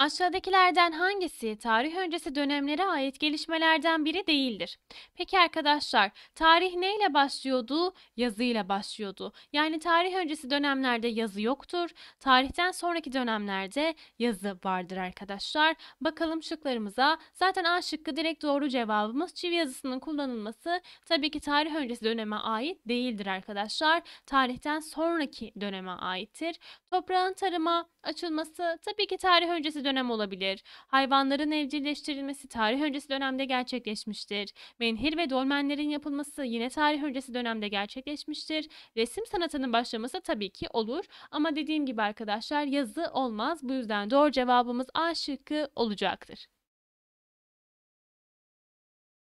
Aşağıdakilerden hangisi tarih öncesi dönemlere ait gelişmelerden biri değildir? Peki arkadaşlar, tarih neyle başlıyordu? Yazıyla başlıyordu. Yani tarih öncesi dönemlerde yazı yoktur. Tarihten sonraki dönemlerde yazı vardır arkadaşlar. Bakalım şıklarımıza. Zaten A şıkkı direkt doğru cevabımız. Çivi yazısının kullanılması tabii ki tarih öncesi döneme ait değildir arkadaşlar. Tarihten sonraki döneme aittir. Toprağın tarıma açılması tabii ki tarih öncesi döneme dönem olabilir. Hayvanların evcilleştirilmesi tarih öncesi dönemde gerçekleşmiştir. Menhir ve dolmenlerin yapılması yine tarih öncesi dönemde gerçekleşmiştir. Resim sanatının başlaması tabii ki olur ama dediğim gibi arkadaşlar yazı olmaz. Bu yüzden doğru cevabımız A şıkkı olacaktır.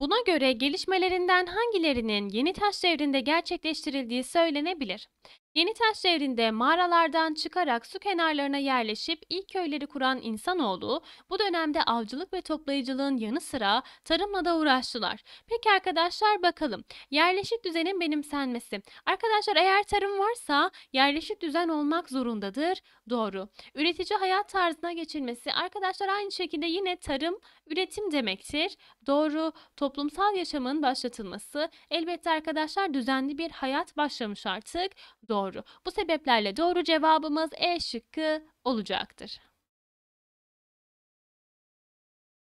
Buna göre gelişmelerinden hangilerinin yeni taş devrinde gerçekleştirildiği söylenebilir. Yeni Taş Devri'nde mağaralardan çıkarak su kenarlarına yerleşip ilk köyleri kuran insanoğlu bu dönemde avcılık ve toplayıcılığın yanı sıra tarımla da uğraştılar. Peki arkadaşlar bakalım yerleşik düzenin benimsenmesi. Arkadaşlar eğer tarım varsa yerleşik düzen olmak zorundadır. Doğru. Üretici hayat tarzına geçilmesi arkadaşlar aynı şekilde yine tarım üretim demektir. Doğru. Toplumsal yaşamın başlatılması elbette arkadaşlar düzenli bir hayat başlamış artık. Doğru doğru. Bu sebeplerle doğru cevabımız E şıkkı olacaktır.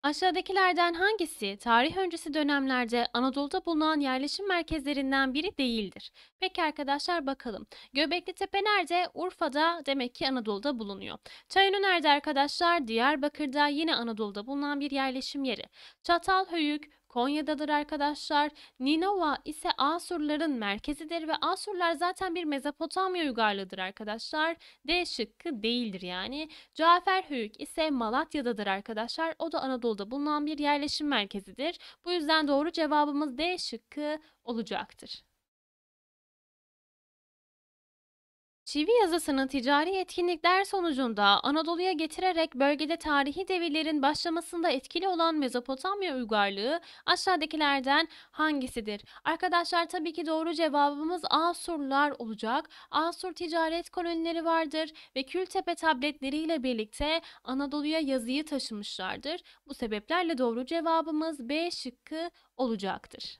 Aşağıdakilerden hangisi tarih öncesi dönemlerde Anadolu'da bulunan yerleşim merkezlerinden biri değildir? Peki arkadaşlar bakalım. Göbekli Tepe nerede? Urfa'da demek ki Anadolu'da bulunuyor. Çayönü nerede arkadaşlar? Diyarbakır'da yine Anadolu'da bulunan bir yerleşim yeri. Çatalhöyük, Konya'dadır arkadaşlar. Ninova ise Asurların merkezidir ve Asurlar zaten bir Mezopotamya uygarlığıdır arkadaşlar. D şıkkı değildir yani. Cafer Hüyük ise Malatya'dadır arkadaşlar. O da Anadolu'da bulunan bir yerleşim merkezidir. Bu yüzden doğru cevabımız D şıkkı olacaktır. Çivi yazısını ticari etkinlikler sonucunda Anadolu'ya getirerek bölgede tarihi devirlerin başlamasında etkili olan Mezopotamya uygarlığı aşağıdakilerden hangisidir? Arkadaşlar tabii ki doğru cevabımız Asurlar olacak. Asur ticaret kolonileri vardır ve Kültepe tabletleriyle birlikte Anadolu'ya yazıyı taşımışlardır. Bu sebeplerle doğru cevabımız B şıkkı olacaktır.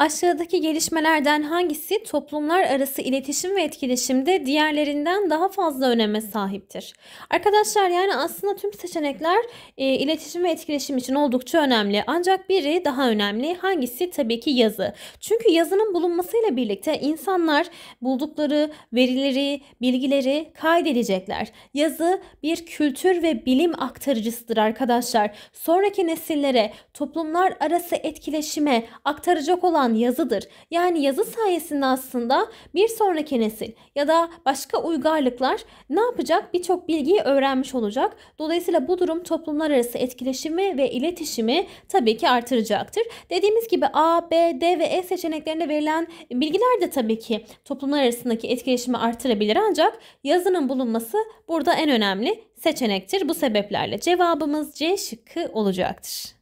Aşağıdaki gelişmelerden hangisi toplumlar arası iletişim ve etkileşimde diğerlerinden daha fazla öneme sahiptir? Arkadaşlar yani aslında tüm seçenekler e, iletişim ve etkileşim için oldukça önemli. Ancak biri daha önemli. Hangisi? Tabii ki yazı. Çünkü yazının bulunmasıyla birlikte insanlar buldukları verileri, bilgileri kaydedecekler. Yazı bir kültür ve bilim aktarıcısıdır arkadaşlar. Sonraki nesillere toplumlar arası etkileşime aktaracak olan olan yazıdır. Yani yazı sayesinde aslında bir sonraki nesil ya da başka uygarlıklar ne yapacak? Birçok bilgiyi öğrenmiş olacak. Dolayısıyla bu durum toplumlar arası etkileşimi ve iletişimi tabii ki artıracaktır. Dediğimiz gibi A, B, D ve E seçeneklerinde verilen bilgiler de tabii ki toplumlar arasındaki etkileşimi artırabilir ancak yazının bulunması burada en önemli seçenektir. Bu sebeplerle cevabımız C şıkkı olacaktır.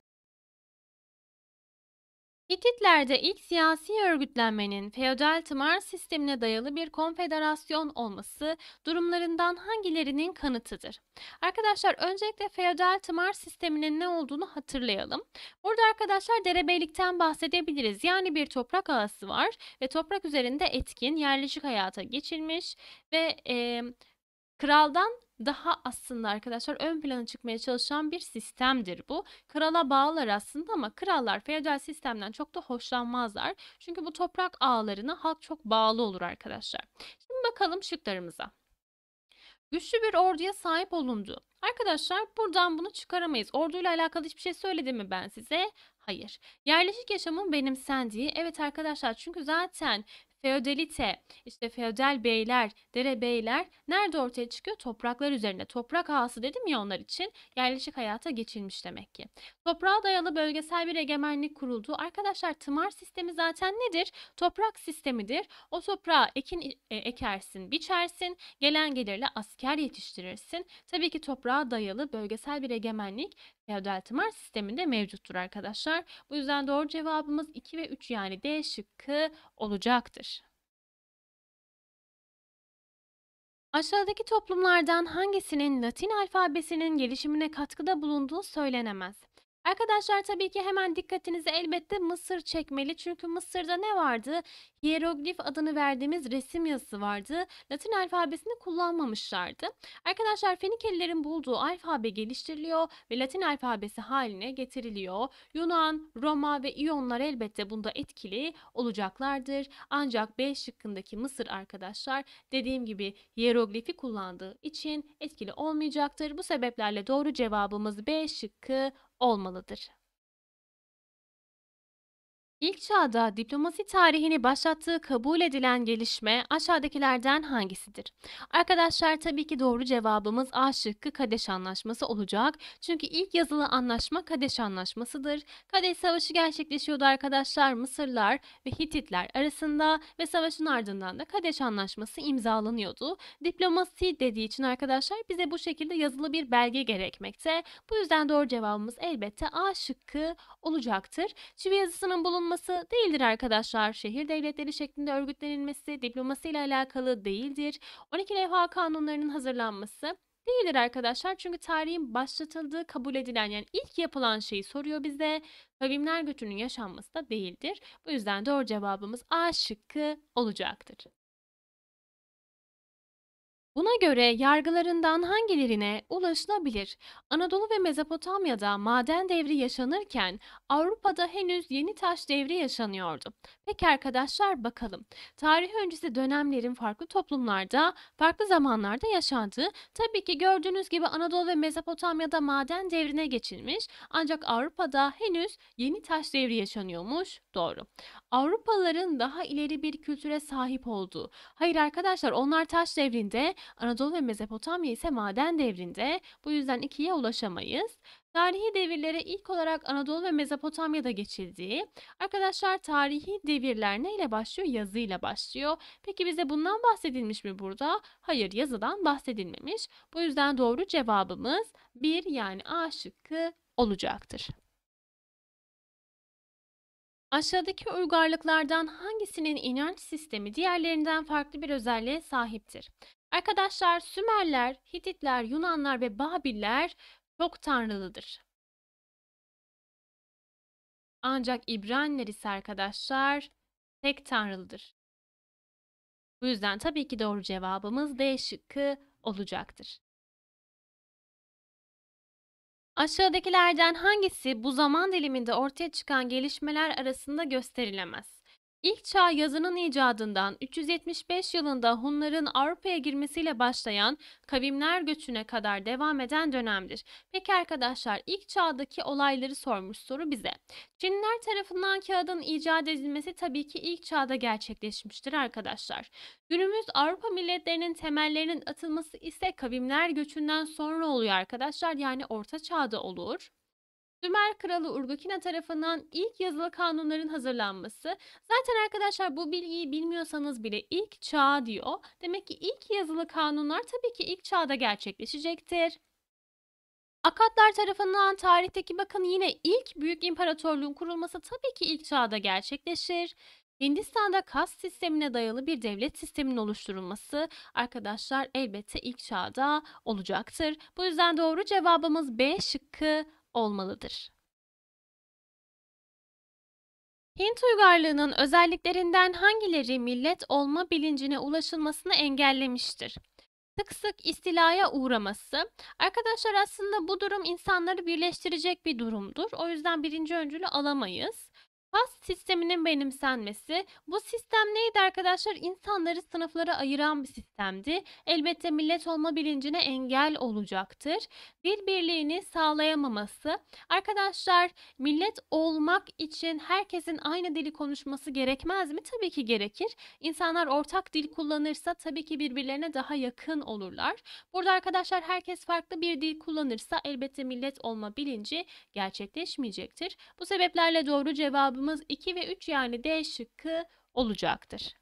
Hititler'de ilk siyasi örgütlenmenin feodal tımar sistemine dayalı bir konfederasyon olması durumlarından hangilerinin kanıtıdır? Arkadaşlar öncelikle feodal tımar sisteminin ne olduğunu hatırlayalım. Burada arkadaşlar derebeylikten bahsedebiliriz. Yani bir toprak ağası var ve toprak üzerinde etkin yerleşik hayata geçilmiş ve e, kraldan daha aslında arkadaşlar ön plana çıkmaya çalışan bir sistemdir bu. Krala bağlılar aslında ama krallar feodal sistemden çok da hoşlanmazlar. Çünkü bu toprak ağlarına halk çok bağlı olur arkadaşlar. Şimdi bakalım şıklarımıza. Güçlü bir orduya sahip olundu. Arkadaşlar buradan bunu çıkaramayız. Orduyla alakalı hiçbir şey söyledim mi ben size? Hayır. Yerleşik yaşamın benimsendiği. Evet arkadaşlar çünkü zaten feodalite, işte feodal beyler, dere beyler nerede ortaya çıkıyor? Topraklar üzerine. Toprak ağası dedim ya onlar için yerleşik hayata geçilmiş demek ki. Toprağa dayalı bölgesel bir egemenlik kuruldu. Arkadaşlar tımar sistemi zaten nedir? Toprak sistemidir. O toprağa ekin e, ekersin, biçersin, gelen gelirle asker yetiştirirsin. Tabii ki toprağa dayalı bölgesel bir egemenlik Feodal tımar sisteminde mevcuttur arkadaşlar. Bu yüzden doğru cevabımız 2 ve 3 yani D şıkkı olacaktır. Aşağıdaki toplumlardan hangisinin Latin alfabesinin gelişimine katkıda bulunduğu söylenemez? Arkadaşlar tabii ki hemen dikkatinizi elbette Mısır çekmeli. Çünkü Mısır'da ne vardı? Hieroglif adını verdiğimiz resim yazısı vardı. Latin alfabesini kullanmamışlardı. Arkadaşlar Fenikelilerin bulduğu alfabe geliştiriliyor ve Latin alfabesi haline getiriliyor. Yunan, Roma ve İyonlar elbette bunda etkili olacaklardır. Ancak B şıkkındaki Mısır arkadaşlar dediğim gibi hieroglifi kullandığı için etkili olmayacaktır. Bu sebeplerle doğru cevabımız B şıkkı olmalıdır. İlk çağda diplomasi tarihini başlattığı kabul edilen gelişme aşağıdakilerden hangisidir? Arkadaşlar tabii ki doğru cevabımız A şıkkı Kadeş Anlaşması olacak. Çünkü ilk yazılı anlaşma Kadeş Anlaşması'dır. Kadeş Savaşı gerçekleşiyordu arkadaşlar Mısırlar ve Hititler arasında ve savaşın ardından da Kadeş Anlaşması imzalanıyordu. Diplomasi dediği için arkadaşlar bize bu şekilde yazılı bir belge gerekmekte. Bu yüzden doğru cevabımız elbette A şıkkı olacaktır. Çivi yazısının bulunması alınması değildir arkadaşlar. Şehir devletleri şeklinde örgütlenilmesi diplomasi ile alakalı değildir. 12 levha kanunlarının hazırlanması değildir arkadaşlar. Çünkü tarihin başlatıldığı kabul edilen yani ilk yapılan şeyi soruyor bize. Kavimler göçünün yaşanması da değildir. Bu yüzden doğru cevabımız A şıkkı olacaktır. Buna göre yargılarından hangilerine ulaşılabilir? Anadolu ve Mezopotamya'da maden devri yaşanırken Avrupa'da henüz yeni taş devri yaşanıyordu. Peki arkadaşlar bakalım. Tarih öncesi dönemlerin farklı toplumlarda, farklı zamanlarda yaşandığı tabii ki gördüğünüz gibi Anadolu ve Mezopotamya'da maden devrine geçilmiş ancak Avrupa'da henüz yeni taş devri yaşanıyormuş. Doğru. Avrupalıların daha ileri bir kültüre sahip olduğu. Hayır arkadaşlar onlar taş devrinde Anadolu ve Mezopotamya ise maden devrinde bu yüzden ikiye ulaşamayız. Tarihi devirlere ilk olarak Anadolu ve Mezopotamya'da geçildiği, arkadaşlar tarihi devirler neyle başlıyor? Yazıyla başlıyor. Peki bize bundan bahsedilmiş mi burada? Hayır yazıdan bahsedilmemiş. Bu yüzden doğru cevabımız 1 yani A şıkkı olacaktır. Aşağıdaki uygarlıklardan hangisinin inanç sistemi diğerlerinden farklı bir özelliğe sahiptir? Arkadaşlar Sümerler, Hititler, Yunanlar ve Babiller çok tanrılıdır. Ancak İbraniler ise arkadaşlar tek tanrılıdır. Bu yüzden tabii ki doğru cevabımız D şıkkı olacaktır. Aşağıdakilerden hangisi bu zaman diliminde ortaya çıkan gelişmeler arasında gösterilemez? İlk çağ yazının icadından 375 yılında Hunların Avrupa'ya girmesiyle başlayan kavimler göçüne kadar devam eden dönemdir. Peki arkadaşlar ilk çağdaki olayları sormuş soru bize. Çinliler tarafından kağıdın icat edilmesi tabii ki ilk çağda gerçekleşmiştir arkadaşlar. Günümüz Avrupa milletlerinin temellerinin atılması ise kavimler göçünden sonra oluyor arkadaşlar yani orta çağda olur. Dümer Kralı Urgukina tarafından ilk yazılı kanunların hazırlanması. Zaten arkadaşlar bu bilgiyi bilmiyorsanız bile ilk çağ diyor. Demek ki ilk yazılı kanunlar tabii ki ilk çağda gerçekleşecektir. Akatlar tarafından tarihteki bakın yine ilk büyük imparatorluğun kurulması tabii ki ilk çağda gerçekleşir. Hindistan'da kas sistemine dayalı bir devlet sisteminin oluşturulması arkadaşlar elbette ilk çağda olacaktır. Bu yüzden doğru cevabımız B şıkkı olmalıdır. Hint uygarlığının özelliklerinden hangileri millet olma bilincine ulaşılmasını engellemiştir? Sık sık istilaya uğraması. Arkadaşlar aslında bu durum insanları birleştirecek bir durumdur. O yüzden birinci öncülü alamayız. PAS sisteminin benimsenmesi, bu sistem neydi arkadaşlar? İnsanları sınıflara ayıran bir sistemdi. Elbette millet olma bilincine engel olacaktır. Dil birliğini sağlayamaması, arkadaşlar millet olmak için herkesin aynı dili konuşması gerekmez mi? Tabii ki gerekir. İnsanlar ortak dil kullanırsa tabii ki birbirlerine daha yakın olurlar. Burada arkadaşlar herkes farklı bir dil kullanırsa elbette millet olma bilinci gerçekleşmeyecektir. Bu sebeplerle doğru cevabı cevabımız 2 ve 3 yani D şıkkı olacaktır.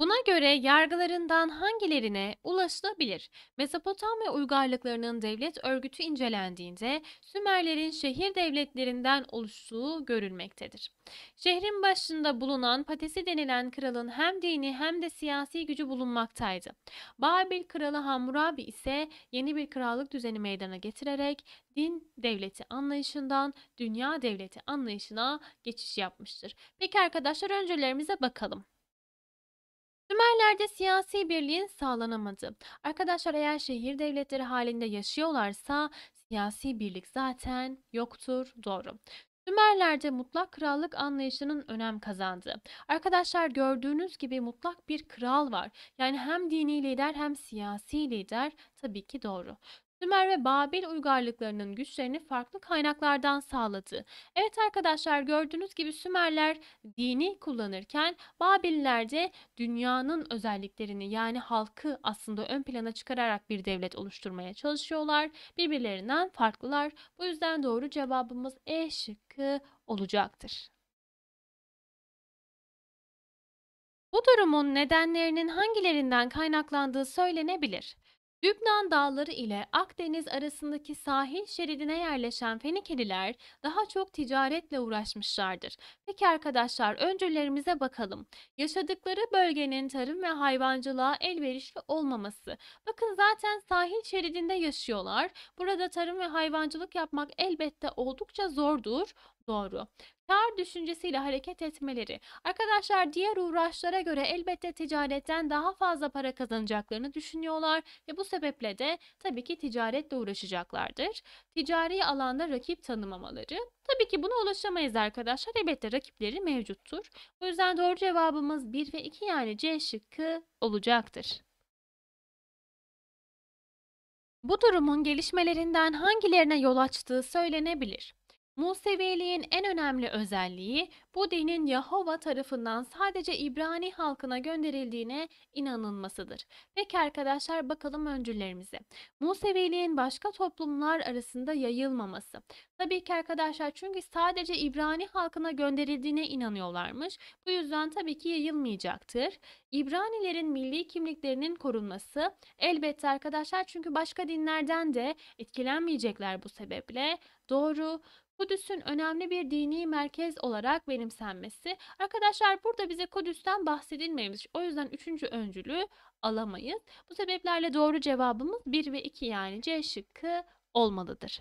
Buna göre yargılarından hangilerine ulaşılabilir? Mezopotamya uygarlıklarının devlet örgütü incelendiğinde Sümerlerin şehir devletlerinden oluştuğu görülmektedir. Şehrin başında bulunan Patesi denilen kralın hem dini hem de siyasi gücü bulunmaktaydı. Babil kralı Hammurabi ise yeni bir krallık düzeni meydana getirerek din devleti anlayışından dünya devleti anlayışına geçiş yapmıştır. Peki arkadaşlar öncelerimize bakalım. Şehirlerde siyasi birliğin sağlanamadı. Arkadaşlar eğer şehir devletleri halinde yaşıyorlarsa siyasi birlik zaten yoktur. Doğru. Sümerler'de mutlak krallık anlayışının önem kazandı. Arkadaşlar gördüğünüz gibi mutlak bir kral var. Yani hem dini lider hem siyasi lider tabii ki doğru. Sümer ve Babil uygarlıklarının güçlerini farklı kaynaklardan sağladı. Evet arkadaşlar gördüğünüz gibi Sümerler dini kullanırken Babiller de dünyanın özelliklerini yani halkı aslında ön plana çıkararak bir devlet oluşturmaya çalışıyorlar. Birbirlerinden farklılar. Bu yüzden doğru cevabımız E şıkkı olacaktır. Bu durumun nedenlerinin hangilerinden kaynaklandığı söylenebilir. Lübnan dağları ile Akdeniz arasındaki sahil şeridine yerleşen Fenikeliler daha çok ticaretle uğraşmışlardır. Peki arkadaşlar öncülerimize bakalım. Yaşadıkları bölgenin tarım ve hayvancılığa elverişli olmaması. Bakın zaten sahil şeridinde yaşıyorlar. Burada tarım ve hayvancılık yapmak elbette oldukça zordur doğru. Kar düşüncesiyle hareket etmeleri. Arkadaşlar diğer uğraşlara göre elbette ticaretten daha fazla para kazanacaklarını düşünüyorlar ve bu sebeple de tabii ki ticaretle uğraşacaklardır. Ticari alanda rakip tanımamaları. Tabii ki buna ulaşamayız arkadaşlar. Elbette rakipleri mevcuttur. O yüzden doğru cevabımız 1 ve 2 yani C şıkkı olacaktır. Bu durumun gelişmelerinden hangilerine yol açtığı söylenebilir. Museviliğin en önemli özelliği bu dinin Yahova tarafından sadece İbrani halkına gönderildiğine inanılmasıdır. Peki arkadaşlar bakalım öncülerimize. Museviliğin başka toplumlar arasında yayılmaması. Tabii ki arkadaşlar çünkü sadece İbrani halkına gönderildiğine inanıyorlarmış. Bu yüzden tabii ki yayılmayacaktır. İbranilerin milli kimliklerinin korunması elbette arkadaşlar çünkü başka dinlerden de etkilenmeyecekler bu sebeple. Doğru. Kudüs'ün önemli bir dini merkez olarak benimsenmesi. Arkadaşlar burada bize Kudüs'ten bahsedilmemiş. O yüzden üçüncü öncülü alamayız. Bu sebeplerle doğru cevabımız 1 ve 2 yani C şıkkı olmalıdır.